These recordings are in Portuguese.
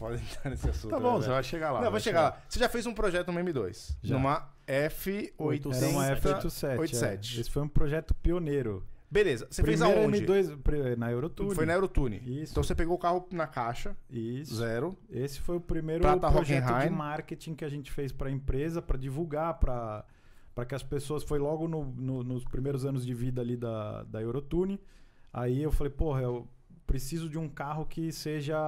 pode entrar nesse assunto. Tá né, bom, você vai chegar lá. Não, vai chegar, chegar lá. Você já fez um projeto no M2. Já. Numa F87. Era uma F87. É. Esse foi um projeto pioneiro. Beleza, você Primeiro fez aonde? M2, na Eurotune. Foi na Eurotune. Isso. Então você pegou o carro na caixa, Isso. zero. Esse foi o primeiro Prata projeto de marketing que a gente fez para a empresa, para divulgar, para que as pessoas... Foi logo no, no, nos primeiros anos de vida ali da, da Eurotune. Aí eu falei, porra, eu preciso de um carro que seja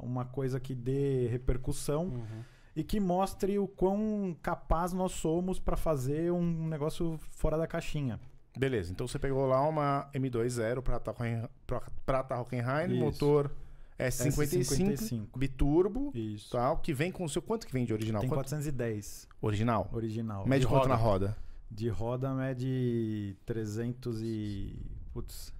uma coisa que dê repercussão uhum. e que mostre o quão capaz nós somos para fazer um negócio fora da caixinha. Beleza, então você pegou lá uma M2.0 Prata Hockenheim, motor S55, é S55, biturbo, Isso. tal, que vem com o seu... Quanto que vem de original? Tem Quanto? 410. Original? Original. Mede quanto roda. na roda? De roda mede 300 e... Putz,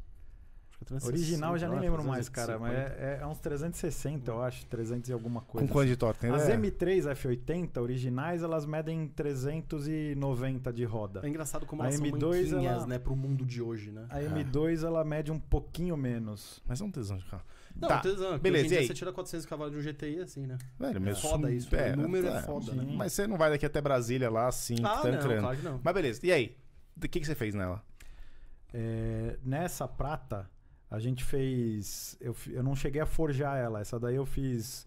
Original eu já nem lembro 350. Ah, mais, cara, mas é, é, uns 360, eu acho, 300 e alguma coisa. Com quanto de assim. torque? As é... M3 F80 originais, elas medem 390 de roda. É engraçado como a elas M2, são ela... né, pro mundo de hoje, né? A é. M2 ela mede um pouquinho menos. Mas é um tesão de carro. Não, tá. É tesão. Beleza, hoje você tira 400 cavalos de um GTI assim, né? Velho, é mas é foda isso, É, o número é, foda, né? Mas você não vai daqui até Brasília lá assim, ah, tá não, entrando. Claro que não. Mas beleza. E aí? O que que você fez nela? É, nessa prata, a gente fez. Eu, eu não cheguei a forjar ela. Essa daí eu fiz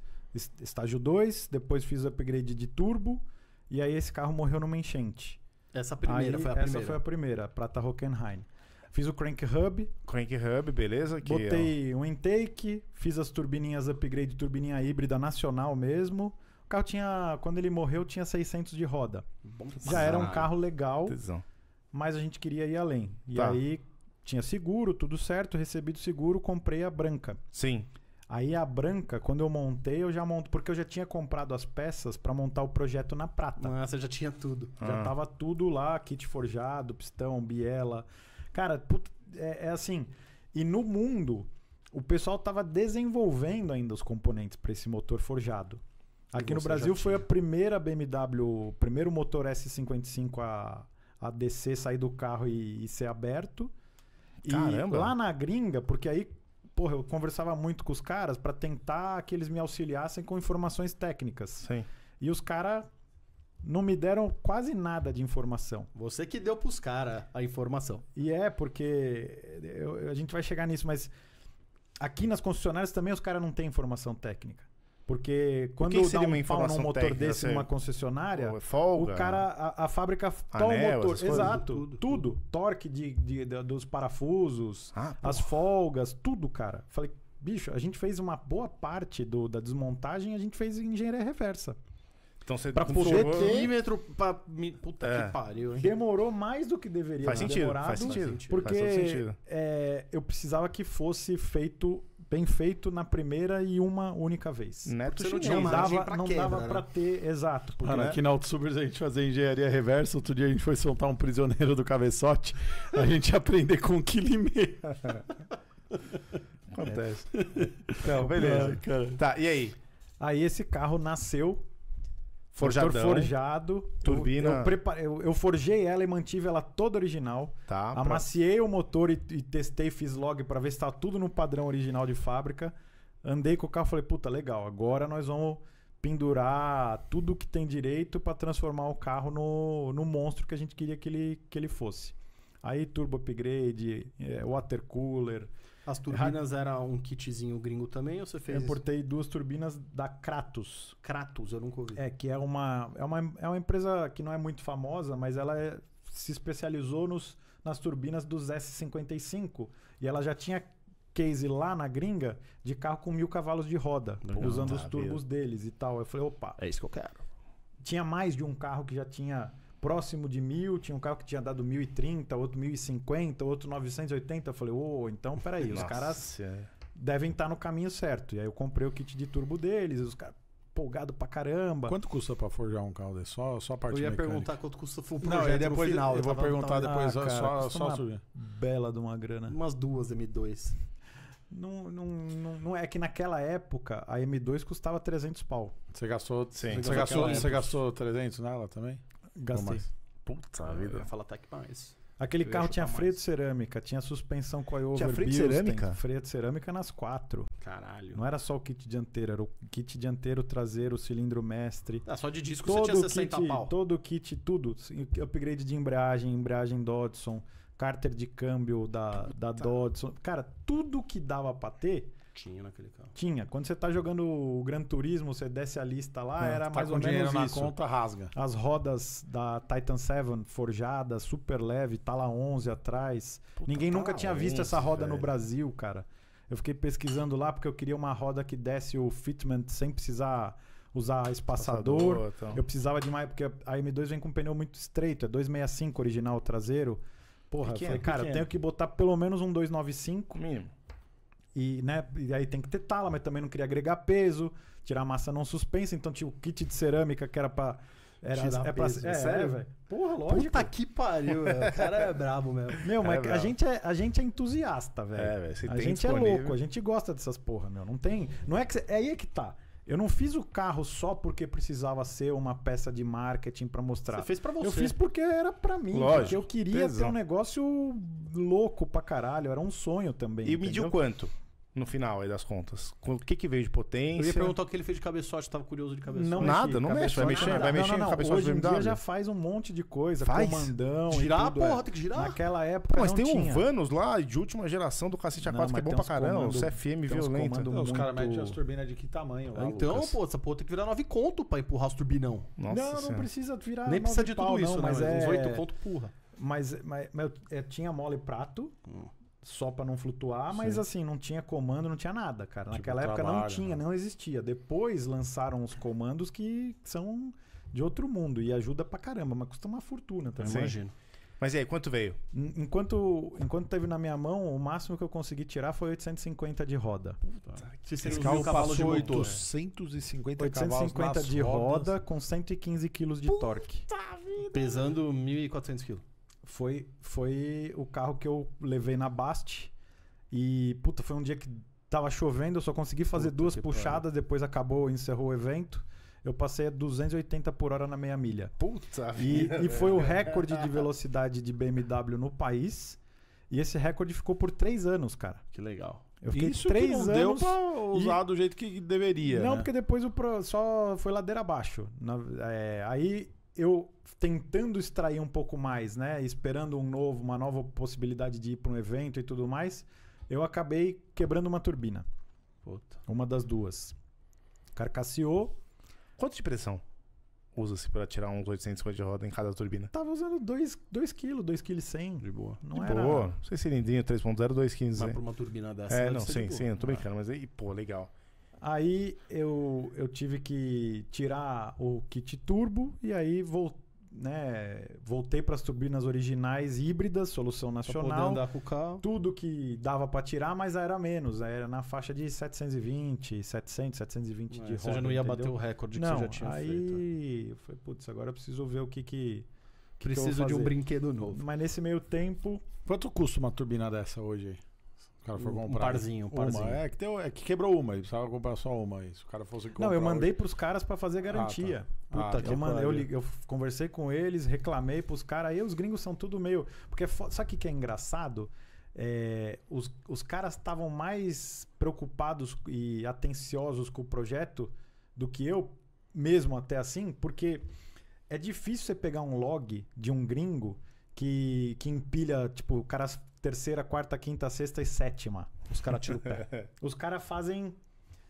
estágio 2, depois fiz o upgrade de turbo. E aí esse carro morreu numa enchente. Essa primeira aí, foi a essa primeira. Essa foi a primeira, Prata Hockenheim. Fiz o crank hub. Crank hub, beleza. Aqui, botei ó. É um intake, fiz as turbininhas upgrade, turbininha híbrida nacional mesmo. O carro tinha, quando ele morreu, tinha 600 de roda. Bom, Já era um carro legal, Tesão. mas a gente queria ir além. E tá. aí tinha seguro, tudo certo, recebi do seguro, comprei a branca. Sim. Aí a branca, quando eu montei, eu já monto porque eu já tinha comprado as peças para montar o projeto na prata. Nossa, ah, já tinha tudo. Já ah. tava tudo lá, kit forjado, pistão, biela. Cara, é, é assim. E no mundo, o pessoal tava desenvolvendo ainda os componentes para esse motor forjado. Aqui no Brasil foi a primeira BMW, o primeiro motor S55 a, a descer, sair do carro e, e ser aberto. E Caramba. lá na gringa, porque aí, porra, eu conversava muito com os caras para tentar que eles me auxiliassem com informações técnicas. Sim. E os caras não me deram quase nada de informação. Você que deu pros caras a informação. E é, porque eu, a gente vai chegar nisso, mas aqui nas concessionárias também os caras não têm informação técnica. Porque quando que que dá um pau num motor desse assim? numa concessionária, é folga, o né? cara, a, a fábrica toma o motor. Coisas, Exato. Tudo. tudo. tudo. Torque de, de, de, dos parafusos, ah, as folgas, tudo, cara. Falei, bicho, a gente fez uma boa parte do, da desmontagem, a gente fez engenharia reversa. Então você pra poder ter... pra... Puta é. que pariu, hein? Demorou mais do que deveria. Faz né? sentido. Demorado, faz sentido. Porque faz sentido. É, eu precisava que fosse feito bem feito na primeira e uma única vez. Neto né? você não, não dava, pra não quebra, dava né? para ter, exato. Porque, Cara, né? aqui na Autosubers a gente fazia engenharia reversa, outro dia a gente foi soltar um prisioneiro do cabeçote, a gente ia aprender com um quilo Acontece. É. Então, beleza. tá, e aí? Aí esse carro nasceu Forjadão, forjado. Turbina. Eu, eu, eu, eu, forjei ela e mantive ela toda original. Tá, amaciei pra... o motor e, e, testei, fiz log para ver se tá tudo no padrão original de fábrica. Andei com o carro falei, puta, legal, agora nós vamos pendurar tudo que tem direito para transformar o carro no, no monstro que a gente queria que ele, que ele fosse. Aí turbo upgrade, é, water cooler, as turbinas ah, era um kitzinho gringo também, ou você fez? Eu importei duas turbinas da Kratos. Kratos, eu nunca ouvi. É, que é uma, é uma, é uma empresa que não é muito famosa, mas ela é, se especializou nos, nas turbinas dos S55. E ela já tinha case lá na gringa de carro com mil cavalos de roda, usando tá, os turbos viu? deles e tal. Eu falei, opa. É isso que eu quero. Tinha mais de um carro que já tinha próximo de mil, tinha um carro que tinha dado 1.030, outro 1.050, outro 980. Eu falei, ô, oh, então peraí, os caras é. devem estar tá no caminho certo. E aí eu comprei o kit de turbo deles, os caras empolgado pra caramba. Quanto custa pra forjar um caldo? Só, só a parte Eu ia mecânica. perguntar quanto custa o projeto Não, depois, final. Eu, eu vou perguntar depois, ah, cara, só, só subir. bela de uma grana. Umas duas M2. Não, não, não, não, é que naquela época a M2 custava 300 pau. Você gastou, sim. Você, gastou, você gastou 300 nela também? Gastei. Puta ah, vida. Eu ia falar até que mais. Aquele eu carro tinha freio de cerâmica, tinha suspensão coilover. Tinha freio de cerâmica? Freio de cerâmica nas quatro. Caralho. Não era só o kit dianteiro, era o kit dianteiro, traseiro, cilindro mestre. Ah, só de disco todo você tinha 60 kit, pau. Todo o kit, tudo. Upgrade de embreagem, embreagem Dodson, cárter de câmbio da, da Dodson. Cara, tudo que dava pra ter tinha naquele carro. Tinha. Quando você está jogando o Gran Turismo, você desce a lista lá, é, era tá mais ou menos na isso. conta, rasga. As rodas da Titan 7 forjadas, super leve, tala tá 11 atrás. Puta, Ninguém tá nunca tinha visto essa roda no Brasil, cara. Eu fiquei pesquisando lá porque eu queria uma roda que desse o fitment sem precisar usar espaçador. espaçador então. Eu precisava demais, porque a M2 vem com um pneu muito estreito, é 265 original traseiro. Porra, pequeno, eu é? falei, cara, pequeno. eu é? tenho que botar pelo menos um 295. Mínimo. E, né, e aí tem que ter tala, mas também não queria agregar peso, tirar massa não suspensa, então tinha o kit de cerâmica que era pra. Era, Tirar é peso, pra, é, sério, velho? Porra, lógico. Puta que pariu, velho. O cara é brabo mesmo. Meu, mas é a, gente é, a gente é entusiasta, velho. É, A gente é disponível. é louco, a gente gosta dessas porra, meu. Não tem. Não é que. é aí é que tá. Eu não fiz o carro só porque precisava ser uma peça de marketing para mostrar. Você fez para você. Eu fiz porque era para mim. Lógico. eu queria tesão. ter um negócio louco pra caralho. Era um sonho também. E entendeu? mediu quanto? no final aí das contas? O que que veio de potência? Eu ia perguntar o que ele fez de cabeçote, tava curioso de cabeçote. Não, nada, não mexe, vai mexer, no vai mexer não, cabeçote Hoje em dia já faz um monte de coisa, faz? comandão Girar, tudo, é. porra, é. tem que girar. Naquela época Pô, mas tem tinha. um Vanos lá de última geração do cacete A4 que é bom pra caramba, o CFM é violento. Não, é, Os caras metem as turbinas de que tamanho lá, Então, Lucas. pô, essa porra tem que virar 9 conto pra empurrar os turbinão. Nossa não, não precisa virar Nem precisa de tudo isso, né? mas é... Uns 8 conto, porra. Mas, mas, tinha mole prato, hum só para não flutuar, mas Sim. assim, não tinha comando, não tinha nada, cara. Tipo, Naquela época trabalho, não tinha, né? não existia. Depois lançaram os comandos que são de outro mundo e ajuda pra caramba, mas custa uma fortuna também. Tá? Imagino. Mas e aí, quanto veio? Enquanto, enquanto teve na minha mão, o máximo que eu consegui tirar foi 850 de roda. Puta, Esse carro passou 850 850 de roda com 115 quilos de Puta torque. Vida. Pesando 1.400 quilos foi, foi o carro que eu levei na Bast. E, puta, foi um dia que tava chovendo, eu só consegui fazer puta duas puxadas, cara. depois acabou, encerrou o evento. Eu passei a 280 por hora na meia milha. Puta e, vida, e foi o recorde de velocidade de BMW no país. E esse recorde ficou por três anos, cara. Que legal. Eu fiquei Isso três que não anos deu pra usar e... do jeito que deveria. Não, né? porque depois o pro... só foi ladeira abaixo. Na... É... aí eu tentando extrair um pouco mais, né? Esperando um novo, uma nova possibilidade de ir para um evento e tudo mais, eu acabei quebrando uma turbina. Puta. Uma das duas. Carcasseou. Quanto de pressão usa-se para tirar uns 850 de roda em cada turbina? Tava usando 2 kg, 2 kg 100. De boa. Não de era... boa. Não sei cilindrinho, 3.0, 2 kg. Mas para uma turbina dessa... É, não, sim, sim. Não tô ah. brincando, mas aí, pô, legal. Aí eu, eu tive que tirar o kit turbo e aí voltei. Né, voltei para as turbinas originais híbridas, solução nacional. Tudo que dava para tirar, mas era menos. Era na faixa de 720, 700, 720 é, de roda. Você já não ia entendeu? bater o recorde não, que você já tinha aí feito. Aí foi, putz, agora eu preciso ver o que que... que Preciso que de um brinquedo novo. Mas nesse meio tempo... Quanto custa uma turbina dessa hoje? cara foi um, comprar. Um parzinho, um parzinho. Uma. É, que é que quebrou uma, ele precisava comprar só uma. se o cara fosse assim, comprar. Não, eu mandei hoje... pros caras para fazer ah, tá. garantia. Ah, tá. Puta, ah, que eu, mandei, eu, eu, conversei com eles, reclamei pros caras. Aí os gringos são tudo meio. Porque é sabe o que é engraçado? É, os, os caras estavam mais preocupados e atenciosos com o projeto do que eu, mesmo até assim, porque é difícil você pegar um log de um gringo que, que empilha, tipo, o cara terceira, quarta, quinta, sexta e sétima. Os caras tiram o pé. Os caras fazem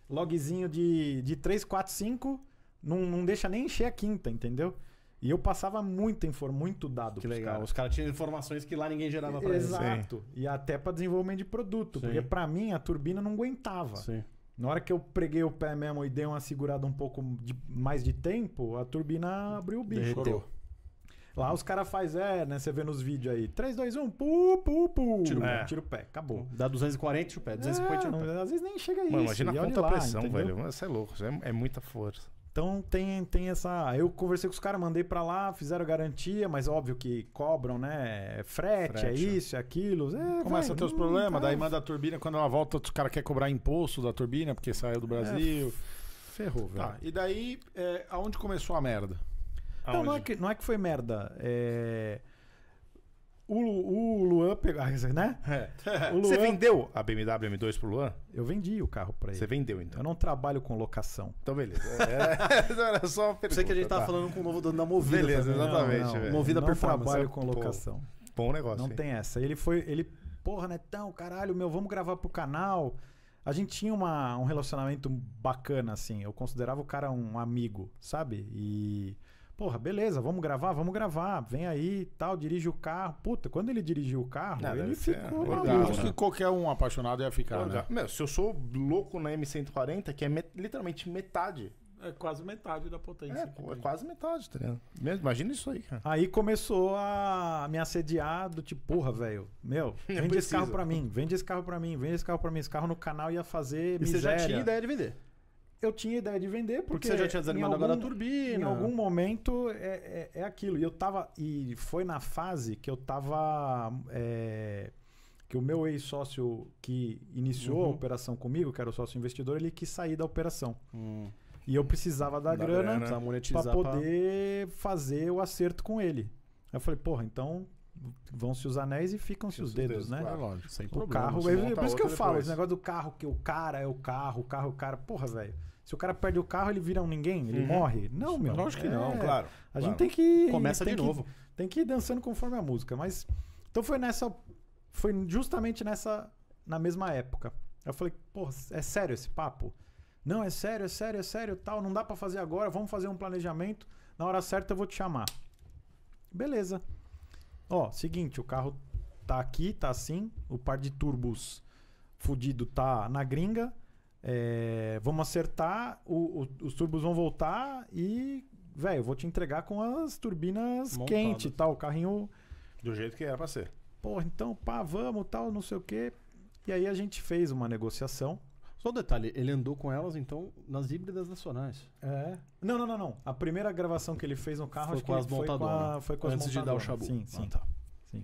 logzinho de, de 3, 4, 5, não, não deixa nem encher a quinta, entendeu? E eu passava muito, inform muito dado. Que legal. Cara. Os caras tinham informações que lá ninguém gerava para eles. Exato. E até para desenvolvimento de produto. Sim. Porque para mim a turbina não aguentava. Sim. Na hora que eu preguei o pé mesmo e dei uma segurada um pouco de, mais de tempo, a turbina abriu o bicho. Derreteu. Lá os caras fazem, é, né? Você vê nos vídeos aí. 3, 2, 1, pu, pu, pu. Tira o pé. É. Tira o pé, acabou. Dá 240, tira o pé. 250, é, tira o pé. Às vezes nem chega aí. isso. Imagina a conta pressão, velho. Você é louco, é, é muita força. Então tem, tem essa. Eu conversei com os caras, mandei para lá, fizeram garantia, mas óbvio que cobram, né? Frete, é Frete. é isso, é aquilo. É, Começa a ter os problemas, daí manda a turbina, quando ela volta, os caras querem cobrar imposto da turbina, porque saiu do é, Brasil. É, ferrou, tá, velho. Tá, e daí, é, aonde começou a merda? Não, não é que, não é que foi merda. É... O, o Luan pegou. Né? É. Luan... Você vendeu a BMW M2 pro Luan? Eu vendi o carro pra ele. Você vendeu, então. Eu não trabalho com locação. Então, beleza. É, era só uma pergunta. Sei que a gente tava tá. falando com o novo dono da Movida. Beleza, também. exatamente. Não, não, velho. Movida não trabalho com locação. Bom, bom negócio. Não hein? tem essa. Ele foi. Ele, porra, Netão, caralho, meu, vamos gravar pro canal. A gente tinha uma, um relacionamento bacana, assim. Eu considerava o cara um amigo, sabe? E. Porra, beleza, vamos gravar, vamos gravar. Vem aí, tal, dirige o carro. Puta, quando ele dirigiu o carro, Não, ele ficou é, legal, maluco. Né? qualquer um apaixonado ia ficar, legal. né? Meu, se eu sou louco na M140, que é met literalmente metade é quase metade da potência. É, é quase metade, tá ligado? Imagina isso aí, cara. Aí começou a me assediar do tipo, porra, velho, meu, vende esse carro pra mim, vende esse carro pra mim, vende esse carro pra mim. Esse carro no canal ia fazer e miséria. você já tinha ideia de vender? eu tinha ideia de vender porque, porque você já tinha desanimado algum, agora a turbina. Em algum momento é, é, é, aquilo. E eu tava e foi na fase que eu tava é, que o meu ex-sócio que iniciou uhum. a operação comigo, que era o sócio investidor, ele quis sair da operação. Hum. E eu precisava da, da grana, grana para poder pra... fazer o acerto com ele. Aí eu falei, porra, então Vão-se os anéis e ficam-se os, os dedos, dedos né? Claro. É lógico, sem o problema. Carro, é por isso que eu depois. falo, esse negócio do carro, que o cara é o carro, o carro é o cara. Porra, velho. Se o cara perde o carro, ele vira um ninguém? Ele uhum. morre? Não, meu. Lógico é, que não, claro. A gente tem que. Ir, Começa tem de que, novo. Tem que ir dançando conforme a música. Mas. Então foi nessa. Foi justamente nessa. Na mesma época. Eu falei, porra, é sério esse papo? Não, é sério, é sério, é sério, tal. Não dá para fazer agora, vamos fazer um planejamento. Na hora certa eu vou te chamar. Beleza. Ó, seguinte, o carro tá aqui, tá assim, o par de turbos fudido tá na gringa. É, vamos acertar, o, o, os turbos vão voltar e, velho, vou te entregar com as turbinas Montadas. quente e tal, o carrinho. Do jeito que era pra ser. Pô, então, pá, vamos, tal, não sei o quê. E aí a gente fez uma negociação só um detalhe, ele andou com elas, então, nas híbridas nacionais. É. Não, não, não, não. A primeira gravação que ele fez no carro foi acho com que as foi com, a, né? foi com Antes de dar o chabu. Sim, sim. Ah, tá. sim.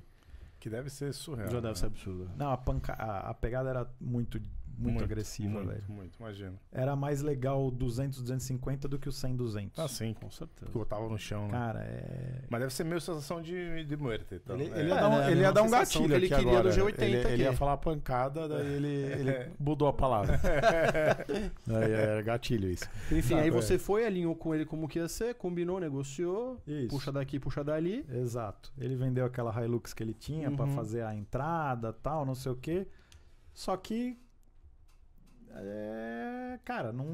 Que deve ser surreal. Já deve né? ser absurdo. Não, a, panca... a pegada era muito muito, muito agressiva, muito, velho. Muito, imagina. Era mais legal 200, 250 do que o 100, 200. Ah, sim, com certeza. Porque eu tava no chão, né? Cara, é... Mas deve ser meio sensação de, de muerte. Então, ele, né? é. ia dar um, né? ele ia dar um gatilho que ele queria agora. do né? G80 ele, ele, ia falar pancada, daí ele, ele mudou a palavra. era gatilho isso. Enfim, aí tá, você é. foi, alinhou com ele como que ia ser, combinou, negociou, isso. puxa daqui, puxa dali. Exato. Ele vendeu aquela Hilux que ele tinha uhum. para fazer a entrada, tal, não sei o quê. Só que é, cara, não,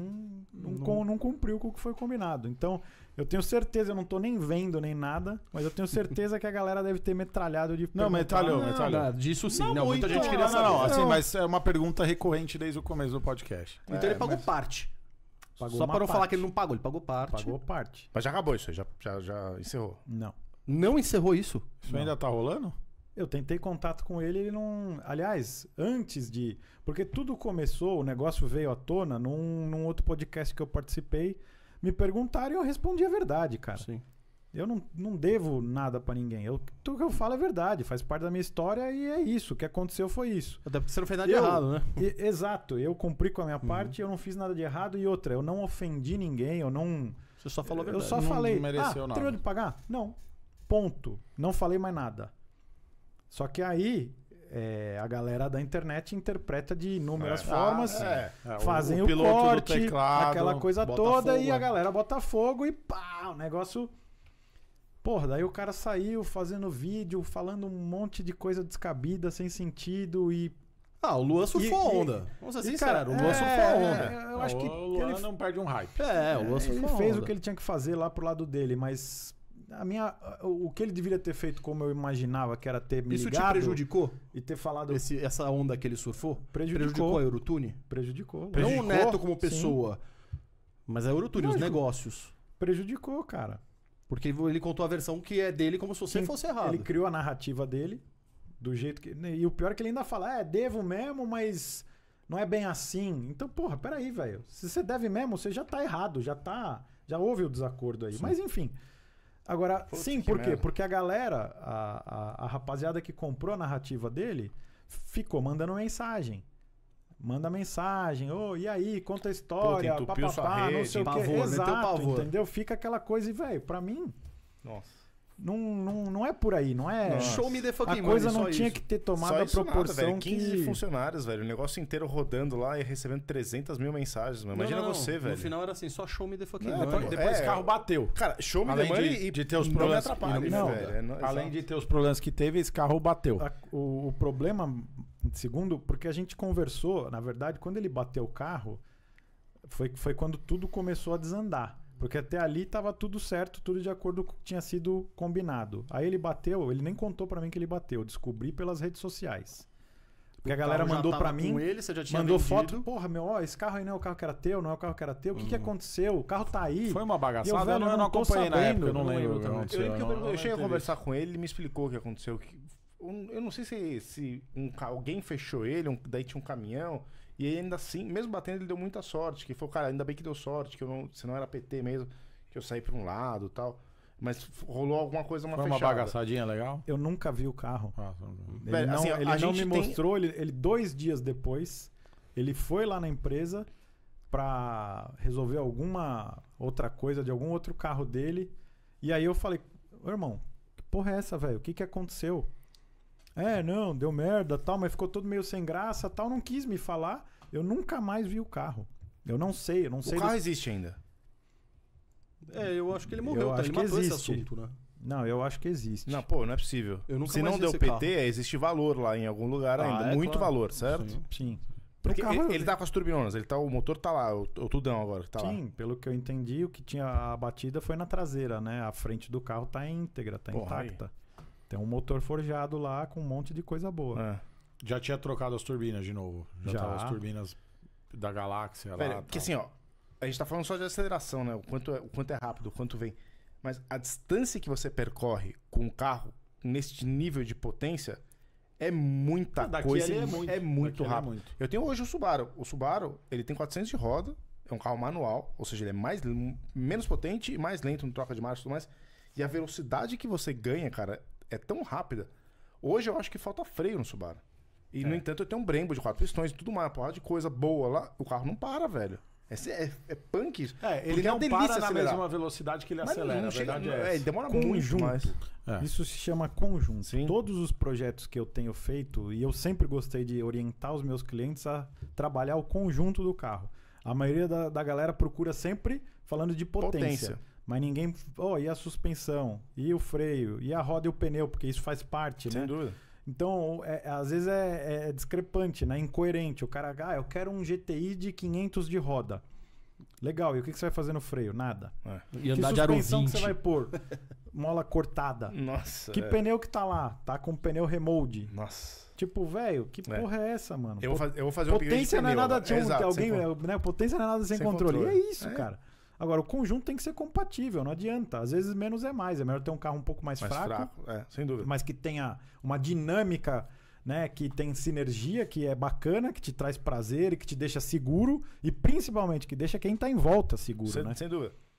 não, não, não cumpriu com o que foi combinado. Então, eu tenho certeza, eu não tô nem vendo nem nada, mas eu tenho certeza que a galera deve ter metralhado de. Não, metralhou, metralhou. disso sim. Não, não muita gente queria saber. Não, assim, mas é uma pergunta recorrente desde o começo do podcast. Então é, ele pagou mas... parte. Pagou Só para não falar que ele não pagou, ele pagou parte. Pagou parte. Mas já acabou isso, já, já, já encerrou. Não. Não encerrou isso? Isso ainda tá rolando? Eu tentei contato com ele, ele não. Aliás, antes de. Porque tudo começou, o negócio veio à tona num, num outro podcast que eu participei. Me perguntaram e eu respondi a verdade, cara. Sim. Eu não, não devo nada para ninguém. Eu, tudo que eu falo é verdade, faz parte da minha história e é isso. O que aconteceu foi isso. Até porque você não fez nada eu, de errado, né? E, exato. Eu cumpri com a minha uhum. parte, eu não fiz nada de errado. E outra, eu não ofendi ninguém, eu não. Você só falou a verdade. Eu só não falei. Não mereceu ah, nada. de pagar? Não. Ponto. Não falei mais nada. Só que aí é, a galera da internet interpreta de inúmeras é, formas, ah, é, é fazem o, o corte, teclado, aquela coisa toda, fogo, e a galera bota fogo e pá, o negócio. Porra, daí o cara saiu fazendo vídeo, falando um monte de coisa descabida, sem sentido e. Ah, o Luan surfou a onda. Vamos ser sinceros, o Luan é, surfou é, onda. eu acho ah, que o Luan ele... não perde um hype. É, o Luan é, surfou Ele fez onda. o que ele tinha que fazer lá pro lado dele, mas a minha, o que ele deveria ter feito como eu imaginava, que era ter me Isso te prejudicou? E ter falado... Esse, essa onda que ele surfou? Prejudicou. Prejudicou a Eurotune? Prejudicou. prejudicou. Não o Neto como pessoa, Sim. mas a Eurotune, os negócios. Prejudicou, cara. Porque ele contou a versão que é dele como se você Sim, fosse errado. Ele criou a narrativa dele, do jeito que... Né, e o pior é que ele ainda fala, é, devo mesmo, mas não é bem assim. Então, porra, peraí, velho. Se você deve mesmo, você já tá errado, já tá... Já houve o desacordo aí. Sim. Mas, enfim... Agora, Putz, sim, por quê? Merda. Porque a galera, a, a, a rapaziada que comprou a narrativa dele, ficou mandando mensagem manda mensagem, ô, oh, e aí, conta a história, papapá, não sei o quê. Pavor, né? Exato, entendeu? Fica aquela coisa e, velho, pra mim... Nossa. Não, não, não é por aí, não é. Nossa. Show me the fucking A coisa money, não tinha isso. que ter tomado só a proporção. Nada, 15 que... funcionários, velho. O negócio inteiro rodando lá e recebendo 300 mil mensagens, mano. Imagina não, não, você, velho. No final era assim, só show me the fucking não, money. Então, Depois é. o carro bateu. Cara, show me além the money de, e de ter os problemas. Não não, né, velho, é além de ter os problemas que teve, esse carro bateu. A, o, o problema, segundo, porque a gente conversou, na verdade, quando ele bateu o carro, foi, foi quando tudo começou a desandar. Porque até ali estava tudo certo, tudo de acordo com o que tinha sido combinado. Aí ele bateu, ele nem contou para mim que ele bateu, descobri pelas redes sociais. Porque o a galera mandou para mim, ele, mandou vendido. foto, porra, meu, ó, esse carro aí não é o carro que era teu, não é o carro que era teu. O que, hum. que aconteceu? O carro tá aí. Foi uma bagaçada, eu, velho, eu não, não acompanhei sabendo, na época, eu não, não lembro. Eu, lembro eu, cheguei a conversar com ele, ele me explicou o que aconteceu. Que, eu não sei se, se um, alguém fechou ele, um, daí tinha um caminhão. E ainda assim, mesmo batendo, ele deu muita sorte. Que falou, cara, ainda bem que deu sorte, que eu não, se não era PT mesmo, que eu saí para um lado tal. Mas rolou alguma coisa, uma Foi uma bagaçadinha legal? Eu nunca vi o carro. Ah, ele não, assim, ele não me tem... mostrou, ele, ele dois dias depois, ele foi lá na empresa para resolver alguma outra coisa de algum outro carro dele. E aí eu falei, irmão, que porra é essa, velho? O que, que aconteceu? é, não, deu merda, tal, mas ficou todo meio sem graça, tal, não quis me falar. Eu nunca mais vi o carro. Eu não sei, eu não sei. O carro do... existe ainda. É, eu acho que ele morreu, eu tá? Acho ele que existe. esse assunto, né? Não, eu acho que existe. Não, pô, não é possível. Se não deu PT, carro. É, existe valor lá em algum lugar ah, ainda. É, muito claro. valor, certo? Sim. Sim. Porque ele, ele tá com as turbinas, ele tá, o motor tá lá, o, o tudão agora que tá Sim, lá. Sim, pelo que eu entendi, o que tinha a batida foi na traseira, né? A frente do carro tá íntegra, tá Porra, intacta. Aí. Tem um motor forjado lá com um monte de coisa boa. É. Já tinha trocado as turbinas de novo. Já, já. Tava as turbinas da galáxia Velho, lá. Porque tal. assim, ó, a gente tá falando só de aceleração, né? O quanto, é, o quanto é rápido, o quanto vem. Mas a distância que você percorre com o carro neste nível de potência é muita Daqui coisa. É muito, é muito Daqui é rápido. É muito. Eu tenho hoje o Subaru. O Subaru, ele tem 400 de roda, é um carro manual, ou seja, ele é mais menos potente e mais lento no troca de marcha e tudo mais. E a velocidade que você ganha, cara, é tão rápida. Hoje eu acho que falta freio no Subaru. E, é. no entanto, eu tenho um Brembo de quatro pistões, tudo mais, porra de coisa boa lá. O carro não para, velho. É, é, é punk isso. É, ele é não é para acelerar. na mesma velocidade que ele Mas acelera. Não chega, é, é demora conjunto. muito mais. É. Isso se chama conjunto. Sim. Todos os projetos que eu tenho feito, e eu sempre gostei de orientar os meus clientes a trabalhar o conjunto do carro. A maioria da, da galera procura sempre falando de potência. potência. Mas ninguém. Oh, e a suspensão? E o freio? E a roda e o pneu? Porque isso faz parte, Sem né? Sem dúvida. Então, é, às vezes é, é, discrepante, né? Incoerente. O cara, ah, eu quero um GTI de 500 de roda. Legal, e o que, que você vai fazer no freio? Nada. É. E que andar de aro que você vai pôr? Mola cortada. Nossa. Que é. pneu que tá lá? Tá com pneu remold. Nossa. Tipo, velho, que é. porra é. essa, mano? Eu vou, fazer, eu vou fazer potência um Potência não é nada de um, alguém, né? Potência não é nada sem, sem controle. controle. E é isso, é. cara. Agora, o conjunto tem que ser compatível, não adianta. Às vezes menos é mais. É melhor ter um carro um pouco mais, mais fraco, fraco é, sem dúvida. mas que tenha uma dinâmica né, que tem sinergia, que é bacana, que te traz prazer e que te deixa seguro e principalmente que deixa quem está em volta seguro, sem, né? Sem dúvida.